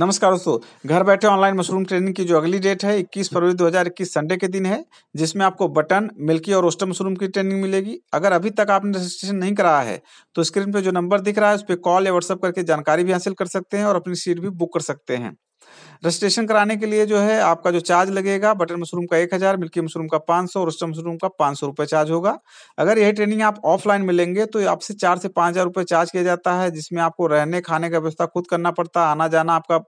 नमस्कार दोस्तों घर बैठे ऑनलाइन मशरूम ट्रेनिंग की जो अगली डेट है 21 फरवरी 2021 संडे के दिन है जिसमें आपको बटन मिल्की और रोस्टर मशरूम की ट्रेनिंग मिलेगी अगर अभी तक आपने रजिस्ट्रेशन नहीं कराया है तो स्क्रीन पर जो नंबर दिख रहा है उस पर कॉल या व्हाट्सअप करके जानकारी भी हासिल कर सकते हैं और अपनी सीट भी बुक कर सकते हैं रजिस्ट्रेशन कराने के लिए जो है आपका जो चार्ज लगेगा बटर मशरूम का एक हजार मिल्की मशरूम का पांच सौ रोस्टर मशरूम का पांच सौ रुपये चार्ज होगा अगर यही ट्रेनिंग आप ऑफलाइन में लेंगे तो आपसे चार से पांच हजार रुपये चार्ज किया जाता है जिसमें आपको रहने खाने का व्यवस्था खुद करना पड़ता है आना जाना आपका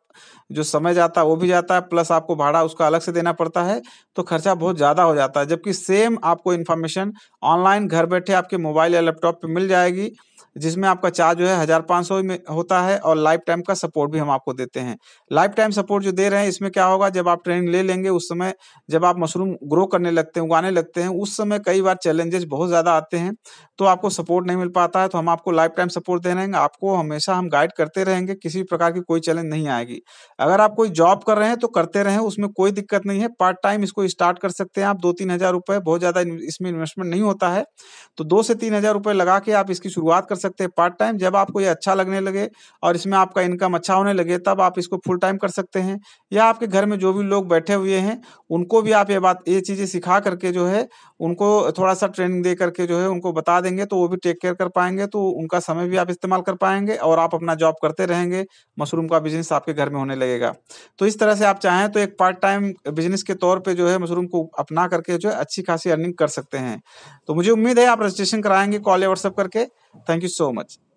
जो समय जाता है वो भी जाता है प्लस आपको भाड़ा उसका अलग से देना पड़ता है तो खर्चा बहुत ज़्यादा हो जाता है जबकि सेम आपको इन्फॉर्मेशन ऑनलाइन घर बैठे आपके मोबाइल या लैपटॉप पर मिल जाएगी जिसमें आपका चार्ज जो है हजार पाँच सौ में होता है और लाइफ टाइम का सपोर्ट भी हम आपको देते हैं लाइफ टाइम सपोर्ट जो दे रहे हैं इसमें क्या होगा जब आप ट्रेनिंग ले लेंगे उस समय जब आप मशरूम ग्रो करने लगते हैं उगाने लगते हैं उस समय कई बार चैलेंजेस बहुत ज़्यादा आते हैं तो आपको सपोर्ट नहीं मिल पाता है तो हम आपको लाइफ टाइम सपोर्ट दे रहे हैं आपको हमेशा हम गाइड करते रहेंगे किसी भी प्रकार की कोई चैलेंज नहीं आएगी अगर आप कोई जॉब कर रहे हैं तो करते रहें उसमें कोई दिक्कत नहीं है पार्ट टाइम इसको स्टार्ट कर सकते हैं आप दो तीन हजार रुपये बहुत ज़्यादा इसमें इन्वेस्टमेंट नहीं होता है तो दो से तीन हजार रुपये लगा के आप इसकी शुरुआत कर सकते हैं पार्ट टाइम जब आपको ये अच्छा लगने लगे और इसमें आपका इनकम अच्छा होने लगे तब आप इसको फुल टाइम कर सकते हैं या आपके घर में जो भी लोग बैठे हुए हैं उनको भी आप ये बात ये चीज़ें सिखा करके जो है उनको थोड़ा सा ट्रेनिंग दे करके जो है उनको बता देंगे तो वो भी टेक केयर कर पाएंगे तो उनका समय भी आप इस्तेमाल कर पाएंगे और आप अपना जॉब करते रहेंगे मशरूम का बिजनेस आपके घर में होने लगेगा तो इस तरह से आप चाहें तो एक पार्ट टाइम बिजनेस के तौर पर जो है मशरूम को अपना करके जो है अच्छी खासी अर्निंग कर सकते हैं तो मुझे उम्मीद है आप रजिस्ट्रेशन कराएंगे कॉल या व्हाट्सअप करके Thank you so much.